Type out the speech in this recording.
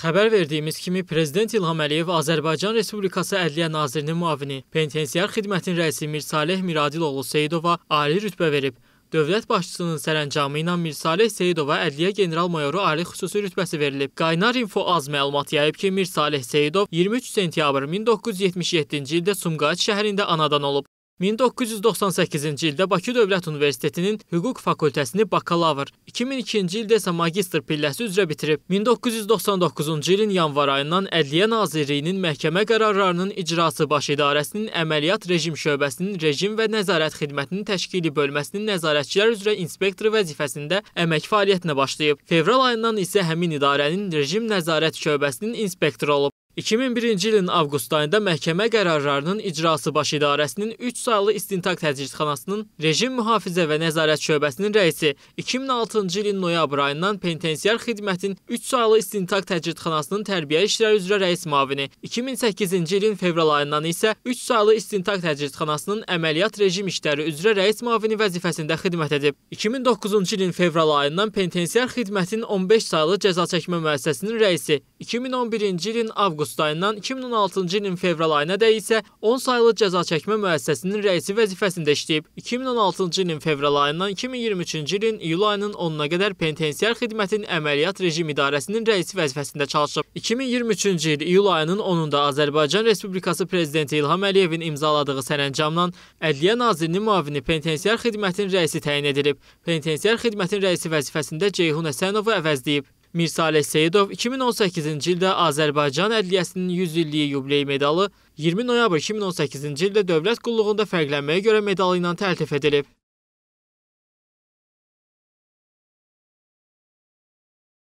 Xəbər verdiyimiz kimi prezident İlham Əliyev Azərbaycan Respublikası Ədliyyə Nazirinin müavini, Penitensiar xidmətin rəisi Mirsaleh Miradiloğlu Seyidova ali rütbə verib. Dövlət başçısının sərəncamı ilə Mirsaleh Seyidova Ədliyyə General Mayoru ali xüsusi rütbəsi verilib. Qaynar Info az məlumat yayıb ki, Mirsaleh Seyidov 23 sentyabr 1977-ci ildə Sumqayıt şəhərində anadan olub. 1998-ci ildə Bakı Dövlət Universitetinin Hüquq fakültəsini bakalavr, 2002-ci ildə isə magistr pilləsi üzrə bitirib. 1999-cu ilin yanvar ayından Ədliyyə Nazirliyinin məhkəmə qərarlarının icrası baş idarəsinin əməliyyat rejim şöbəsinin rejim və nəzarət xidmətinin təşkili bölməsinin nəzarətçilər üzrə inspektoru vəzifəsində əmək fəaliyyətinə başlayıb. Fevral ayından isə həmin idarənin rejim nəzarət şöbəsinin inspektoru olub. 2001-ci ilin avqust ayında məhkəmə qərarlarının icrası Baş İdarəsinin 3 saylı istintaq təcridxanasının rejim mühafizə və nəzarət şöbəsinin rəisi 2006-cı ilin noyabr ayından penitensiar xidmətin 3 saylı istintaq təcridxanasının tərbiyə işləri üzrə rəis müavini, 2008-ci ilin fevral ayından isə 3 saylı istintaq təcridxanasının əməliyyat rejim işləri üzrə rəis müavini vəzifəsində xidmət edib. 2009-cu ilin fevral ayından penitensiar xidmətin 15 saylı cəza çəkmə müəssisəsinin rəisi, 2011-ci ilin avqust avqust ayından 2016-cı ilin fevral ayınadək isə 10 saylı cəza çəkmə müəssisəsinin rəisi vəzifəsində işləyib. 2016-cı ilin fevral ayından 2023-cü ilin iyul ayının 10-una qədər penitensiar xidmətin əməliyyat rejim idarəsinin rəisi vəzifəsində çalışıb. 2023-cü il iyul ayının 10-unda Azərbaycan Respublikası prezidenti İlham Əliyevin imzaladığı sərəncamla Ədliyyə Nazirinin müavini penitensiar xidmətin rəisi təyin edilib. Penitensiar xidmətin rəisi vəzifəsində Ceyhun Həsənovu əvəzləyib. Mirsalə Seyidov 2018-ci ildə Azərbaycan Ədliyyəsinin 100 illiyi yubiley medalı 20 noyabr 2018-ci ildə dövlət qulluğunda fərqlənməyə görə medalı ilə təltif edilib.